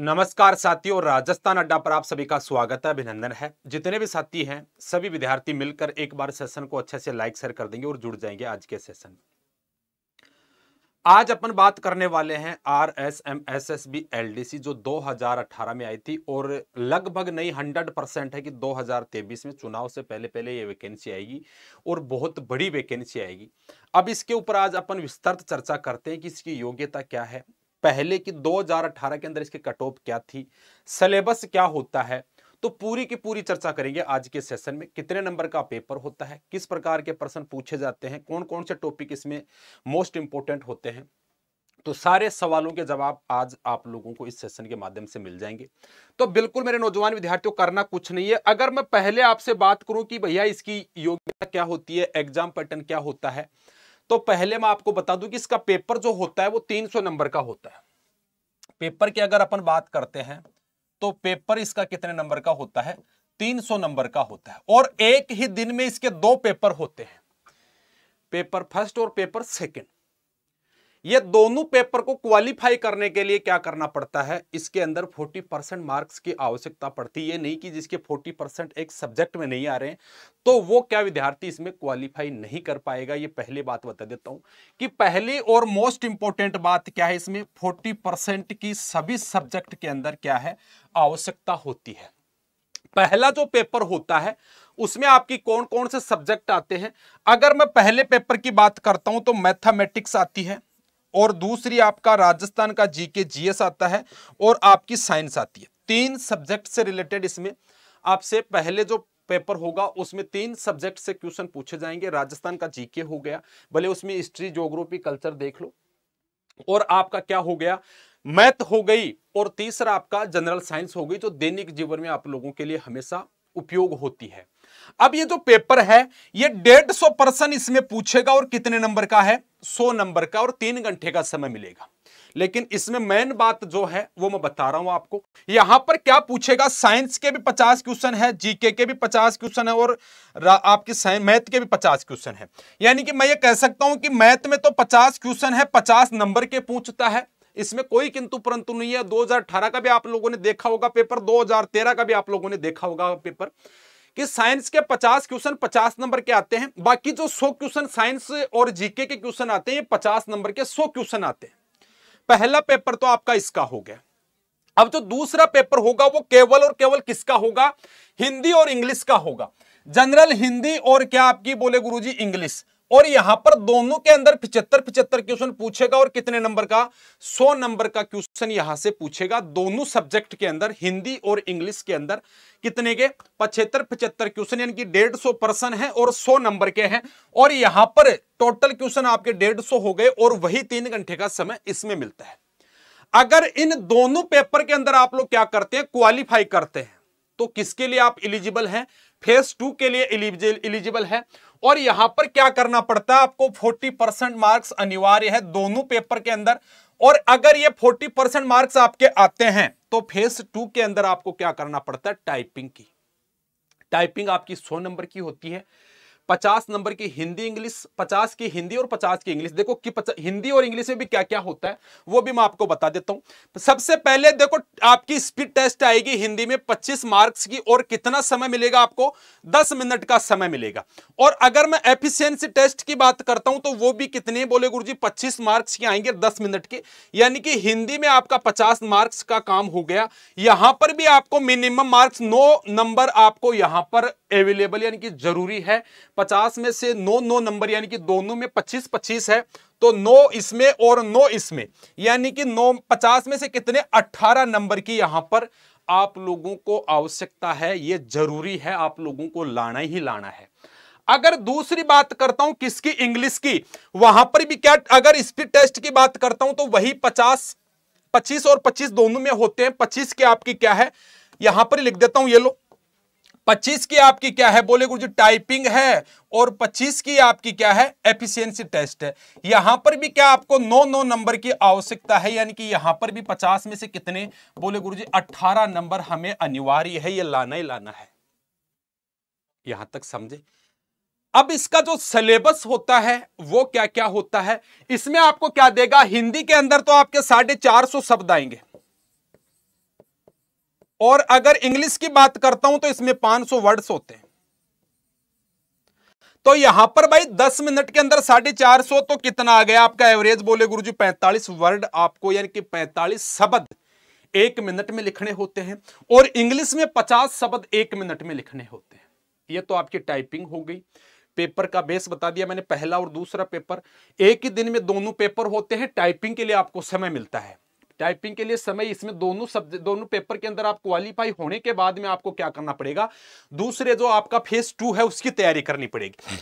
नमस्कार साथियों राजस्थान अड्डा पर आप सभी का स्वागत है अभिनंदन है जितने भी साथी हैं सभी विद्यार्थी मिलकर एक बार सेशन को अच्छे से लाइक शेयर कर देंगे और जुड़ जाएंगे आज के सेशन आज अपन बात करने वाले हैं R S M S S B L D C जो 2018 में आई थी और लगभग नहीं 100 परसेंट है कि 2023 में चुनाव से पहले पहले ये वैकेंसी आएगी और बहुत बड़ी वैकेंसी आएगी अब इसके ऊपर आज अपन विस्तृत चर्चा करते हैं कि इसकी योग्यता क्या है पहले की 2018 के अंदर इसकी कट ऑफ क्या थी सिलेबस क्या होता है तो पूरी की पूरी चर्चा करेंगे आज के सेशन में कितने नंबर का पेपर होता है किस प्रकार के प्रश्न पूछे जाते हैं कौन कौन से टॉपिक इसमें मोस्ट इंपॉर्टेंट होते हैं तो सारे सवालों के जवाब आज आप लोगों को इस सेशन के माध्यम से मिल जाएंगे तो बिल्कुल मेरे नौजवान विद्यार्थियों करना कुछ नहीं है अगर मैं पहले आपसे बात करूं कि भैया इसकी योग्यता क्या होती है एग्जाम पैटर्न क्या होता है तो पहले मैं आपको बता दूं कि इसका पेपर जो होता है वो 300 नंबर का होता है पेपर की अगर अपन बात करते हैं तो पेपर इसका कितने नंबर का होता है 300 नंबर का होता है और एक ही दिन में इसके दो पेपर होते हैं पेपर फर्स्ट और पेपर सेकंड ये दोनों पेपर को क्वालिफाई करने के लिए क्या करना पड़ता है इसके अंदर 40 परसेंट मार्क्स की आवश्यकता पड़ती है नहीं कि जिसके 40 परसेंट एक सब्जेक्ट में नहीं आ रहे हैं तो वो क्या विद्यार्थी इसमें क्वालिफाई नहीं कर पाएगा ये पहली बात बता देता हूं कि पहली और मोस्ट इंपॉर्टेंट बात क्या है इसमें फोर्टी परसेंट की सभी सब्जेक्ट के अंदर क्या है आवश्यकता होती है पहला जो पेपर होता है उसमें आपकी कौन कौन से सब्जेक्ट आते हैं अगर मैं पहले पेपर की बात करता हूं तो मैथमेटिक्स आती है और दूसरी आपका राजस्थान का जीके जीएस आता है और आपकी साइंस आती है तीन सब्जेक्ट से रिलेटेड इसमें आपसे पहले जो पेपर होगा उसमें तीन सब्जेक्ट से क्वेश्चन पूछे जाएंगे राजस्थान का जीके हो गया भले उसमें हिस्ट्री जोग्रोफी कल्चर देख लो और आपका क्या हो गया मैथ हो गई और तीसरा आपका जनरल साइंस हो गई जो दैनिक जीवन में आप लोगों के लिए हमेशा उपयोग होती है अब ये जो पेपर है ये डेढ़ सौ पर्सन इसमें पूछेगा और कितने नंबर का है सौ नंबर का और तीन घंटे का समय मिलेगा लेकिन इसमें मेन बात जो है वो मैं बता रहा हूं आपको यहां पर क्या पूछेगा साइंस के भी पचास क्वेश्चन है जीके के भी पचास क्वेश्चन है और आपकी मैथ के भी पचास क्वेश्चन है यानी कि मैं ये कह सकता हूं कि मैथ में तो पचास क्वेश्चन है पचास नंबर के पूछता है इसमें कोई किंतु परंतु नहीं है 2018 का भी आप लोगों ने देखा होगा पेपर 2013 का भी आप लोगों ने देखा होगा पेपर कि साइंस के 50 क्वेश्चन 50 नंबर के आते हैं बाकी जो 100 क्वेश्चन साइंस और जीके के क्वेश्चन आते हैं 50 नंबर के 100 क्वेश्चन आते हैं पहला पेपर तो आपका इसका हो गया अब जो दूसरा पेपर होगा वो केवल और केवल किसका होगा हिंदी और इंग्लिश का होगा जनरल हिंदी और क्या आपकी बोले गुरुजी इंग्लिश और यहां पर दोनों के अंदर पिछहत्तर पिछहत्तर क्वेश्चन पूछेगा और कितने नंबर का सौ नंबर का क्वेश्चन यहां से पूछेगा दोनों सब्जेक्ट के अंदर हिंदी और इंग्लिश के अंदर कितने के पचहत्तर पचहत्तर क्वेश्चन यानी कि डेढ़ सौ पर्सन है और सौ नंबर के हैं और यहां पर टोटल क्वेश्चन आपके डेढ़ सौ हो गए और वही तीन घंटे का समय इसमें मिलता है अगर इन दोनों पेपर के अंदर आप लोग क्या करते हैं क्वालिफाई करते हैं तो किसके लिए आप इलिजिबल हैं फेज टू के लिए इलिजिबल है और यहां पर क्या करना पड़ता है आपको 40 परसेंट मार्क्स अनिवार्य है दोनों पेपर के अंदर और अगर ये 40 परसेंट मार्क्स आपके आते हैं तो फेज टू के अंदर आपको क्या करना पड़ता है टाइपिंग की टाइपिंग आपकी सौ नंबर की होती है पचास नंबर की हिंदी इंग्लिश पचास की हिंदी और पचास की इंग्लिश देखो कि हिंदी और इंग्लिश में भी क्या क्या होता है वो भी मैं आपको बता देता हूं सबसे पहले देखो आपकी स्पीड टेस्ट आएगी हिंदी में पच्चीस मार्क्स की और कितना समय मिलेगा आपको दस मिनट का समय मिलेगा और अगर मैं एफिशियंसी टेस्ट की बात करता हूं तो वो भी कितने बोले गुरु जी पच्चीस मार्क्स के आएंगे दस मिनट के यानी कि हिंदी में आपका पचास मार्क्स का काम हो गया यहां पर भी आपको मिनिमम मार्क्स नो नंबर आपको यहां पर अवेलेबल यानी कि जरूरी है पचास में से नौ नौ नंबर यानी कि दोनों में पच्चीस पच्चीस है तो नौ इसमें और नौ इसमें यानी कि नौ पचास में से कितने अट्ठारह नंबर की यहां पर आप लोगों को आवश्यकता है यह जरूरी है आप लोगों को लाना ही लाना है अगर दूसरी बात करता हूं किसकी इंग्लिश की वहां पर भी क्या अगर स्पीड टेस्ट की बात करता हूं तो वही पचास पच्चीस और पच्चीस दोनों में होते हैं पच्चीस के आपकी क्या है यहां पर लिख देता हूं ये लो पच्चीस की आपकी क्या है बोले गुरु जी टाइपिंग है और पच्चीस की आपकी क्या है एफिशिएंसी टेस्ट है यहां पर भी क्या आपको नौ नौ नंबर की आवश्यकता है यानी कि यहां पर भी पचास में से कितने बोले गुरु जी अट्ठारह नंबर हमें अनिवार्य है ये लाना ही लाना है यहां तक समझे अब इसका जो सिलेबस होता है वो क्या क्या होता है इसमें आपको क्या देगा हिंदी के अंदर तो आपके साढ़े चार सौ शब्द आएंगे और अगर इंग्लिश की बात करता हूं तो इसमें 500 वर्ड्स होते हैं तो यहां पर भाई 10 मिनट के अंदर साढ़े चार सौ तो कितना आ गया आपका एवरेज बोले गुरु जी पैंतालीस वर्ड आपको यानी कि पैंतालीस शब्द एक मिनट में लिखने होते हैं और इंग्लिश में 50 शब्द एक मिनट में लिखने होते हैं ये तो आपकी टाइपिंग हो गई पेपर का बेस बता दिया मैंने पहला और दूसरा पेपर एक ही दिन में दोनों पेपर होते हैं टाइपिंग के लिए आपको समय मिलता है टाइपिंग के लिए समय इसमें दोनों सब्जेक्ट दोनों पेपर के अंदर आप क्वालिफाई होने के बाद में आपको क्या करना पड़ेगा दूसरे जो आपका फेज टू है उसकी तैयारी करनी पड़ेगी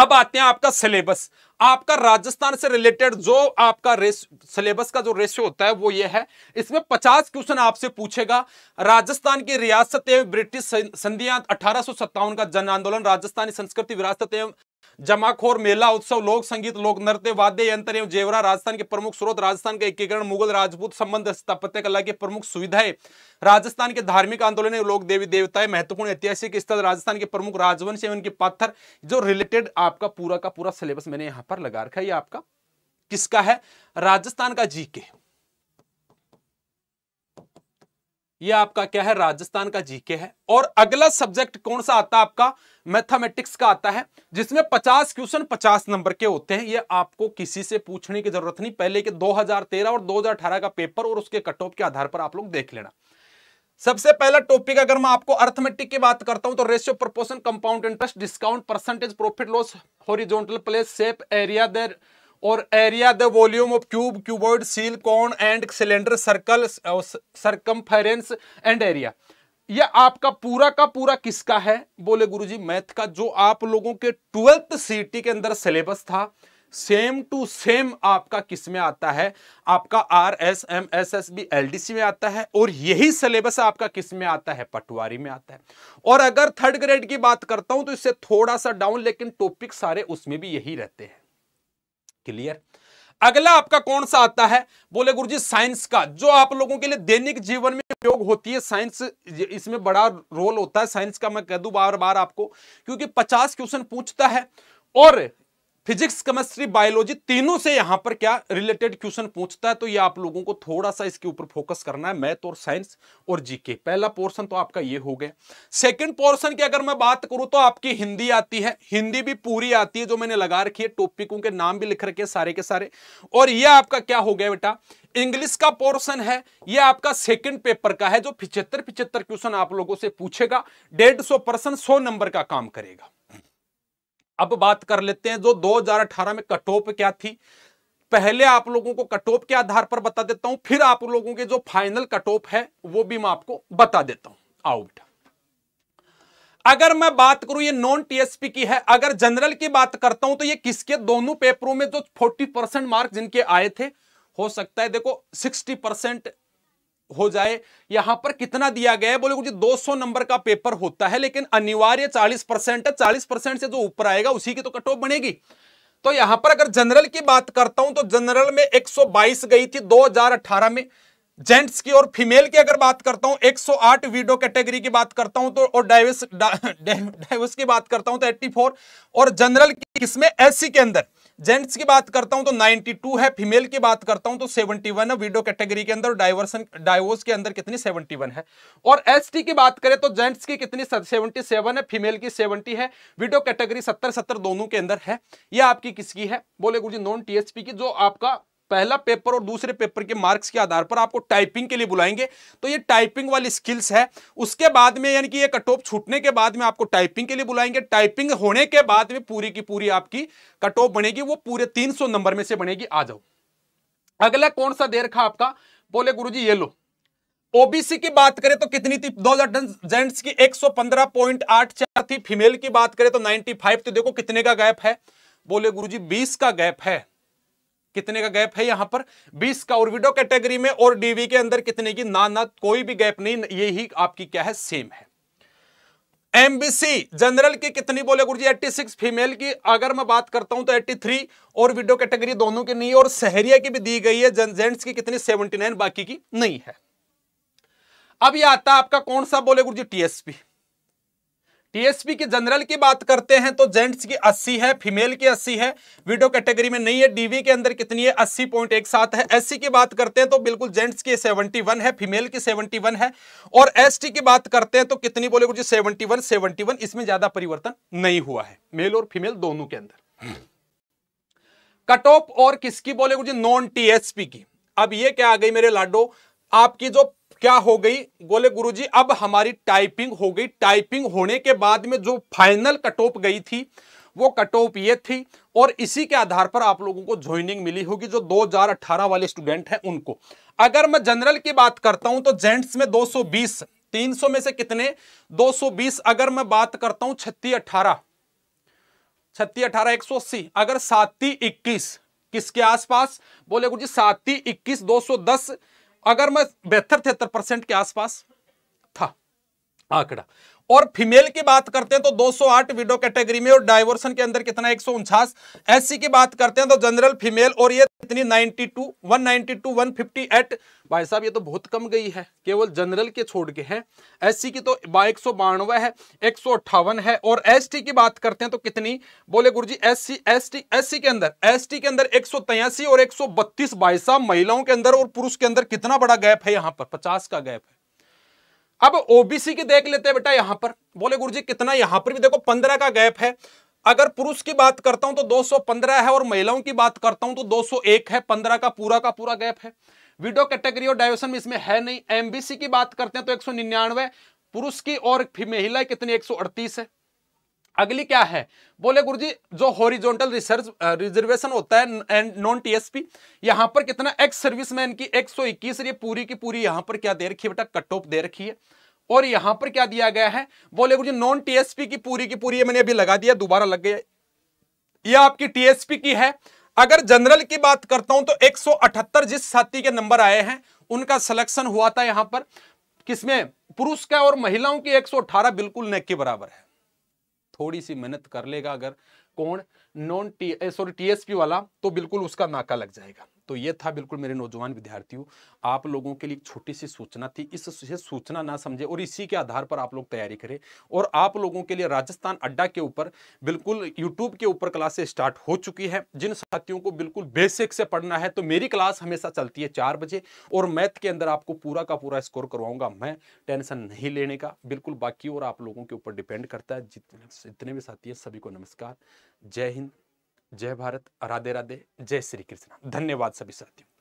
अब आते हैं आपका सिलेबस आपका राजस्थान से रिलेटेड जो आपका सिलेबस का जो रेशियो होता है वो ये है इसमें 50 क्वेश्चन आपसे पूछेगा राजस्थान की रियासत एवं ब्रिटिश संधियां अठारह का जन आंदोलन राजस्थानी संस्कृति विरासत एवं जमाखोर मेला उत्सव लोक संगीत लोक नृत्य वाद्य यंत्र एवं जेवरा राजस्थान के प्रमुख स्रोत राजस्थान का एकीकरण मुगल राजपूत संबंध स्थापत्य कला की प्रमुख सुविधाएं राजस्थान के धार्मिक आंदोलन लोक देवी देवताएं महत्वपूर्ण ऐतिहासिक स्थल राजस्थान के प्रमुख राजवंश एवं उनके पत्थर जो रिलेटेड आपका पूरा का पूरा सिलेबस मैंने यहाँ पर लगा रखा है ये आपका किसका है राजस्थान का जीके ये आपका क्या है राजस्थान का जीके है और अगला सब्जेक्ट कौन सा आता है आपका मैथमेटिक्स का आता है जिसमें 50 क्वेश्चन 50 नंबर के होते हैं ये आपको किसी से पूछने की जरूरत नहीं पहले के 2013 और 2018 का पेपर और उसके कट ऑफ के आधार पर आप लोग देख लेना सबसे पहला टॉपिक अगर मैं आपको अर्थमेटिक की बात करता हूं तो ratio proportion compound interest discount percentage profit loss horizontal place shape area देर और area the volume of cube cuboid seal cone and cylinder circle circumference and area ये आपका पूरा का पूरा किसका है बोले गुरुजी मैथ का जो आप लोगों के ट्वेल्थ सीटी के अंदर सिलेबस था सेम टू सेम आपका किस में आता है आपका R S M S S B L D C में आता है और यही सिलेबस आपका किस में आता है पटवारी में आता है और अगर थर्ड ग्रेड की बात करता हूं तो इससे थोड़ा सा डाउन लेकिन टॉपिक सारे उसमें भी यही रहते हैं क्लियर अगला आपका कौन सा आता है बोले गुरु जी साइंस का जो आप लोगों के लिए दैनिक जीवन में उपयोग होती है साइंस इसमें बड़ा रोल होता है साइंस का मैं कह दू बार बार आपको क्योंकि पचास क्वेश्चन पूछता है और फिजिक्स केमिस्ट्री बायोलॉजी तीनों से यहां पर क्या रिलेटेड क्वेश्चन पूछता है तो ये आप लोगों को थोड़ा सा इसके ऊपर फोकस करना है मैथ और साइंस और जीके पहला पोर्शन तो आपका ये हो गया सेकंड पोर्शन की अगर मैं बात करूं तो आपकी हिंदी आती है हिंदी भी पूरी आती है जो मैंने लगा रखी है टॉपिकों के नाम भी लिख रखे सारे के सारे और यह आपका क्या हो गया बेटा इंग्लिश का पोर्शन है ये आपका सेकंड पेपर का है जो पिछहत्तर पिछहत्तर क्वेश्चन आप लोगों से पूछेगा डेढ़ सौ परसेंट सौ नंबर का काम करेगा अब बात कर लेते हैं जो 2018 में कट ऑफ क्या थी पहले आप लोगों को कट ऑफ के आधार पर बता देता हूं फिर आप लोगों के जो फाइनल ऑफ है वो भी मैं आपको बता देता हूं आउट अगर मैं बात करूं ये नॉन टीएसपी की है अगर जनरल की बात करता हूं तो ये किसके दोनों पेपरों में जो 40 परसेंट मार्क जिनके आए थे हो सकता है देखो 60 परसेंट हो जाए यहां पर कितना दिया गया है बोले मुझे 200 नंबर का पेपर होता है लेकिन अनिवार्य 40 परसेंट है चालीस परसेंट से जो ऊपर आएगा उसी की तो कट ऑफ बनेगी तो यहां पर अगर जनरल की बात करता हूं तो जनरल में 122 गई थी 2018 में जेंट्स की और फीमेल की अगर बात करता हूं 108 वीडो कैटेगरी की बात करता हूं तो और डाइवर्स डाइवर्स की बात करता हूं तो 84 और जनरल किसमें एससी के अंदर जेंट्स की बात करता हूं तो 92 है फीमेल की बात करता हूं तो 71 है विडो कैटेगरी के अंदर डाइवर्सन डाइवोर्स के अंदर कितनी 71 है और एसटी की बात करें तो जेंट्स की कितनी 77 है फीमेल की 70 है विडो कैटेगरी 70 70 दोनों के अंदर है यह आपकी किसकी है बोले गुरु जी नॉन टीएसपी की जो आपका पहला पेपर और दूसरे पेपर के मार्क्स के आधार पर आपको टाइपिंग के लिए बुलाएंगे तो ये टाइपिंग वाली स्किल्स है उसके बाद में यानी कि ये कट ऑफ छूटने के बाद में आपको टाइपिंग के लिए बुलाएंगे टाइपिंग होने के बाद में पूरी की पूरी आपकी कट ऑफ बनेगी वो पूरे तीन नंबर में से बनेगी आ जाओ अगला कौन सा दे रखा आपका बोले गुरु ये लो ओबीसी की बात करें तो कितनी थी हजार जेंट्स की चार थी फीमेल की बात करें तो नाइनटी तो देखो कितने का गैप है बोले गुरुजी बीस का गैप है कितने का गैप है यहां पर 20 का ओरविडो कैटेगरी में और डीवी के अंदर कितने की ना ना कोई भी गैप नहीं ये ही आपकी क्या है सेम है एमबीसी जनरल की कितनी बोले गुरु जी एट्टी सिक्स फीमेल की अगर मैं बात करता हूं तो एट्टी थ्री और विडो कैटेगरी दोनों की नहीं और सहरिया की भी दी गई है जन जेंट्स की कितनी सेवनटी नाइन बाकी की नहीं है अब ये आता है आपका कौन सा बोले गुरु जी टीएसपी टीएसपी के जनरल की बात करते हैं तो जेंट्स की 80 है फीमेल की 80 है विडो कैटेगरी में नहीं है डीवी के अंदर कितनी है 80 पॉइंट एक सात है एस की बात करते हैं तो बिल्कुल जेंट्स की 71 है फीमेल की 71 है और एसटी की बात करते हैं तो कितनी बोले गुरु जी 71 71 इसमें ज्यादा परिवर्तन नहीं हुआ है मेल और फीमेल दोनों के अंदर कट ऑफ और किसकी बोले कुछ नॉन टीएसपी की अब ये क्या आ गई मेरे लाडो आपकी जो क्या हो गई बोले गुरुजी अब हमारी टाइपिंग हो गई टाइपिंग होने के बाद में जो फाइनल कट ऑफ गई थी वो कट ऑफ ये थी और इसी के आधार पर आप लोगों को ज्वाइनिंग मिली होगी जो 2018 वाले स्टूडेंट हैं उनको अगर मैं जनरल की बात करता हूं तो जेंट्स में 220 300 में से कितने 220 अगर मैं बात करता हूं छत्तीस अठारह छत्तीस अठारह एक सौ अस्सी अगर साती इक्कीस किसके आसपास बोले गुरु जी साती इक्कीस दो सौ दस अगर मैं बेहतर तिहत्तर परसेंट के आसपास था आंकड़ा और फीमेल की बात करते हैं तो 208 सौ विडो कैटेगरी में और डायवर्सन के अंदर कितना एक सौ की बात करते हैं तो जनरल फीमेल और ये इतनी 92 192 158 भाई साहब ये तो बहुत कम गई है केवल जनरल के छोड़ के हैं एससी की तो एक सौ है एक है और एसटी की बात करते हैं तो कितनी बोले गुरु जी एस सी एस के अंदर एस के अंदर एक और एक सौ महिलाओं के अंदर और पुरुष के अंदर कितना बड़ा गैप है यहाँ पर पचास का गैप है अब ओबीसी की देख लेते हैं बेटा यहां पर बोले गुरु जी कितना यहां पर भी देखो पंद्रह का गैप है अगर पुरुष की बात करता हूं तो 215 है और महिलाओं की बात करता हूं तो 201 है 15 का पूरा का पूरा गैप है विडो कैटेगरी और डायवर्सन इसमें है नहीं एमबीसी की बात करते हैं तो एक पुरुष की और महिला कितनी 138 है अगली क्या है बोले गुरुजी जो हॉरिजॉन्टल रिसर्च रिजर्वेशन होता है एंड नॉन टीएसपी यहां पर कितना एक्स मैन की सौ इक्कीस पूरी की पूरी यहां पर क्या दे रखी है बेटा कट ऑफ दे रखी है और यहां पर क्या दिया गया है बोले गुरुजी नॉन टीएसपी की पूरी की पूरी मैंने अभी लगा दिया दोबारा लग गया यह आपकी टीएसपी की है अगर जनरल की बात करता हूं तो एक जिस साथी के नंबर आए हैं उनका सिलेक्शन हुआ था यहां पर किसमें पुरुष का और महिलाओं की एक बिल्कुल नेक के बराबर है थोड़ी सी मेहनत कर लेगा अगर कौन नॉन टी सॉरी टीएसपी वाला तो बिल्कुल उसका नाका लग जाएगा तो ये था बिल्कुल मेरे नौजवान विद्यार्थियों आप लोगों के लिए एक छोटी सी सूचना थी इससे सूचना ना समझे और इसी के आधार पर आप लोग तैयारी करें और आप लोगों के लिए राजस्थान अड्डा के ऊपर बिल्कुल यूट्यूब के ऊपर क्लासेस स्टार्ट हो चुकी है जिन साथियों को बिल्कुल बेसिक से पढ़ना है तो मेरी क्लास हमेशा चलती है चार बजे और मैथ के अंदर आपको पूरा का पूरा स्कोर करवाऊंगा मैं टेंशन नहीं लेने का बिल्कुल बाकी और आप लोगों के ऊपर डिपेंड करता है जितने जितने भी साथी हैं सभी को नमस्कार जय हिंद जय भारत राधे राधे जय श्री कृष्ण धन्यवाद सभी साथियों